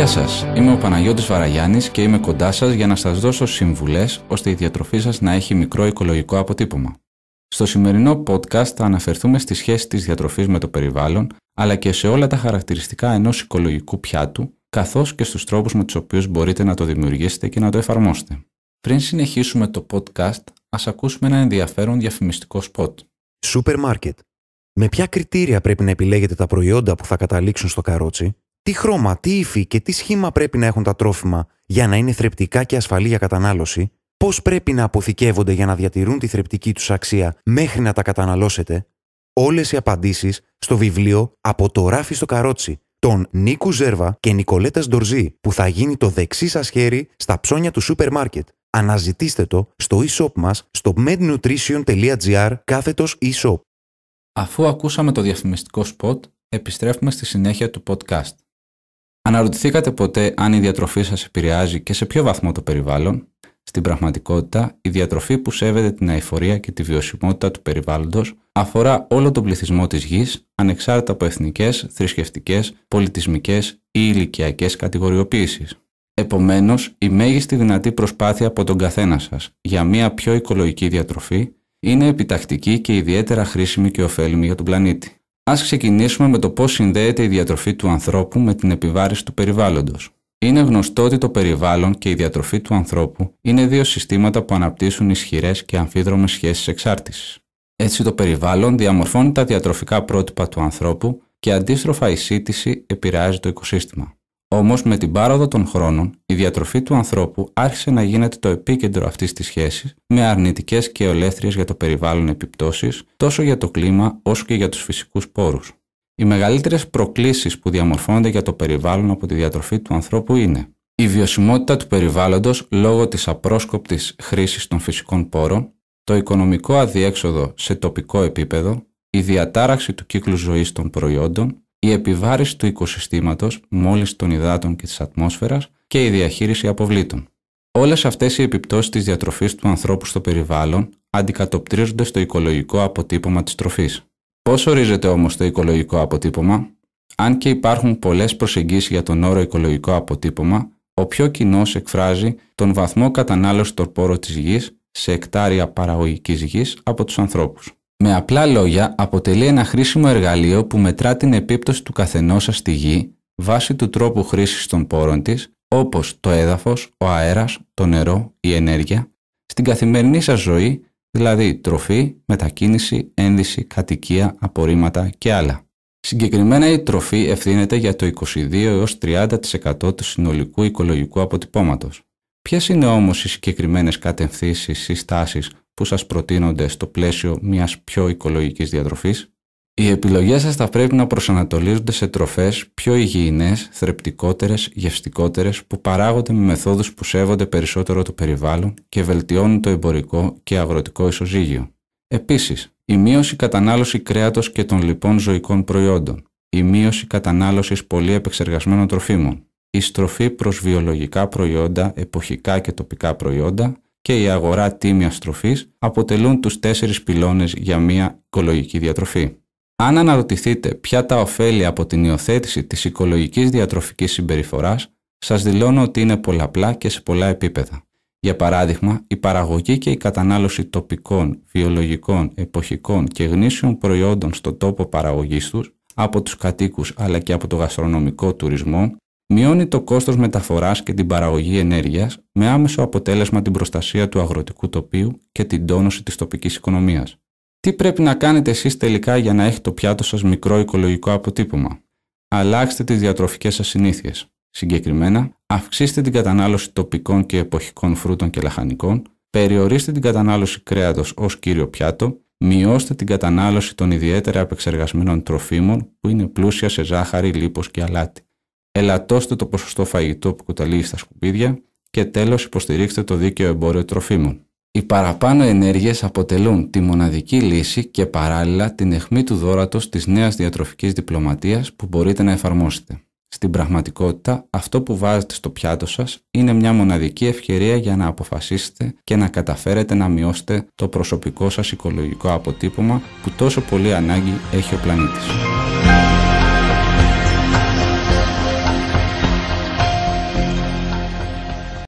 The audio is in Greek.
Γεια σας. είμαι ο Παναγιώτης Βαραγιάννης και είμαι κοντά σας για να σας δώσω συμβουλές ώστε η διατροφή σας να έχει μικρό οικολογικό αποτύπωμα. Στο σημερινό podcast θα αναφερθούμε στη σχέση της διατροφής με το περιβάλλον, αλλά και σε όλα τα χαρακτηριστικά ενός οικολογικού πιάτου, καθώς και στους τρόπους με τους οποίους μπορείτε να το δημιουργήσετε και να το εφαρμόσετε. Πριν συνεχίσουμε το podcast, ας ακούσουμε ένα ενδιαφέρον διαφημιστικό σποτ. Σούπερ Με ποια κριτήρια πρέπει να επιλέγετε τα προϊόντα που θα καταλήξουν στο καρότσι, τι χρώμα, τι ύφη και τι σχήμα πρέπει να έχουν τα τρόφιμα για να είναι θρεπτικά και ασφαλή για κατανάλωση, πώς πρέπει να αποθηκεύονται για να διατηρούν τη θρεπτική τους αξία μέχρι να τα καταναλώσετε, όλες οι απαντήσεις στο βιβλίο Από το ράφι στο καρότσι των Νίκου Ζέρβα και Νικολέτας Ντορζή, που θα γίνει το δεξί σας χέρι στα ψώνια του σούπερ μάρκετ. Αναζητήστε το στο e-shop μας στο mednutrition.gr καθετο e e-shop. Αφού ακούσαμε το διαφημιστικό spot, επιστρέφουμε στη συνέχεια του podcast. Αναρωτηθήκατε ποτέ αν η διατροφή σας επηρεάζει και σε ποιο βαθμό το περιβάλλον. Στην πραγματικότητα, η διατροφή που σέβεται την αηφορία και τη βιωσιμότητα του περιβάλλοντος αφορά όλο τον πληθυσμό της γης, ανεξάρτητα από εθνικές, θρησκευτικές, πολιτισμικές ή ηλικιακές κατηγοριοποίησεις. Επομένως, η ηλικιακε κατηγοριοποιησεις δυνατή προσπάθεια από τον καθένα σας για μια πιο οικολογική διατροφή είναι επιτακτική και ιδιαίτερα χρήσιμη και ωφέλιμη για τον πλανήτη. Ας ξεκινήσουμε με το πώς συνδέεται η διατροφή του ανθρώπου με την επιβάρηση του περιβάλλοντος. Είναι γνωστό ότι το περιβάλλον και η διατροφή του ανθρώπου είναι δύο συστήματα που αναπτύσσουν ισχυρές και αμφίδρομες σχέσεις εξάρτησης. Έτσι, το περιβάλλον διαμορφώνει τα διατροφικά πρότυπα του ανθρώπου και αντίστροφα η σύντηση επηρεάζει το οικοσύστημα. Όμως, με την πάροδο των χρόνων, η διατροφή του ανθρώπου άρχισε να γίνεται το επίκεντρο αυτής της σχέσης, με αρνητικές και ολέθριες για το περιβάλλον επιπτώσεις τόσο για το κλίμα όσο και για τους φυσικούς πόρους. Οι μεγαλύτερες προκλήσεις που διαμορφώνονται για το περιβάλλον από τη διατροφή του ανθρώπου είναι η βιωσιμότητα του περιβάλλοντος λόγω της απρόσκοπτης χρήσης των φυσικών πόρων, το οικονομικό αδιέξοδο σε τοπικό επίπεδο, η διατάραξη του κύκλου ζωής των προϊόντων, η επιβάρηση του οικοσυστήματος, μόλις των υδάτων και της ατμόσφαιρας και η διαχείριση αποβλήτων. Όλες αυτές οι επιπτώσεις της διατροφής του ανθρώπου στο περιβάλλον αντικατοπτρίζονται στο οικολογικό αποτύπωμα της τροφής. Πώς ορίζεται όμως το οικολογικό αποτύπωμα? Αν και υπάρχουν πολλές προσεγγίσεις για τον όρο οικολογικό αποτύπωμα, ο πιο κοινός εκφράζει τον βαθμό κατανάλωσης των πόρων της γης σε εκτάρια παραγωγικής γης από τους ανθρώπους. Με απλά λόγια, αποτελεί ένα χρήσιμο εργαλείο που μετρά την επίπτωση του καθενός σας στη γη βάσει του τρόπου χρήσης των πόρων της, όπως το έδαφος, ο αέρας, το νερό, η ενέργεια, στην καθημερινή σας ζωή, δηλαδή τροφή, μετακίνηση, ένδυση, κατοικία, απορρίμματα και άλλα. Συγκεκριμένα η τροφή ευθύνεται για το 22 30% του συνολικού οικολογικού αποτυπώματος. Ποιες είναι όμως οι συγκεκριμένες κατευθύνσεις ή στάσεις που σας προτείνονται στο πλαίσιο μιας πιο οικολογικής διατροφής. Οι επιλογές σας θα πρέπει να προσανατολίζονται σε τροφές πιο υγιεινές, θρεπτικότερες, γευστικότερες που παράγονται με μεθόδους που σέβονται περισσότερο το περιβάλλον και βελτιώνουν το εμπορικό και αγροτικό ισοζύγιο. Επίσης, η μείωση κατανάλωση κρέατος και των λοιπών ζωικών προϊόντων, η μείωση κατανάλωσης πολύ επεξεργασμένων τροφίμων, η στροφή προς βιολογικά προϊόντα, εποχικά και τοπικά προϊόντα, και η αγορά τίμιας τροφής αποτελούν τους τέσσερις πυλώνες για μια οικολογική διατροφή. Αν αναρωτηθείτε ποια τα ωφέλη από την υιοθέτηση της οικολογικής διατροφικής συμπεριφοράς, σας δηλώνω ότι είναι πολλαπλά και σε πολλά επίπεδα. Για παράδειγμα, η παραγωγή και η κατανάλωση τοπικών, βιολογικών, εποχικών και γνήσιων προϊόντων στον τόπο παραγωγής τους από τους κατοίκους αλλά και από το γαστρονομικό τουρισμό μειώνει το κόστος μεταφοράς και την παραγωγή ενέργειας με άμεσο αποτέλεσμα την προστασία του αγροτικού τοπίου και την τόνωση της τοπικής οικονομίας. Τι πρέπει να κάνετε εσείς τελικά για να έχει το πιάτο σας μικρό οικολογικό αποτύπωμα. Αλλάξτε τις διατροφικές σας συνήθειες. Συγκεκριμένα, αυξήστε την κατανάλωση τοπικών και εποχικών φρούτων και λαχανικών, περιορίστε την κατανάλωση κρέατος ως κύριο πιάτο, μειώστε την κατανάλωση των ιδιαίτερα επεξεργασμένων τροφίμων που είναι πλούσια σε ζάχαρη, λίπος και αλάτι ελαττώστε το ποσοστό φαγητό που κουταλεί στα σκουπίδια και τέλος υποστηρίξτε το δίκαιο εμπόριο τροφίμων. Οι παραπάνω ενέργειες αποτελούν τη μοναδική λύση και παράλληλα την αιχμή του δόρατος της νέας διατροφικής διπλωματίας που μπορείτε να εφαρμόσετε. Στην πραγματικότητα, αυτό που βάζετε στο πιάτο σας είναι μια μοναδική ευκαιρία για να αποφασίσετε και να καταφέρετε να μειώσετε το προσωπικό σας οικολογικό αποτύπωμα που τόσο πολύ ανάγκη έχει ο πλανήτης.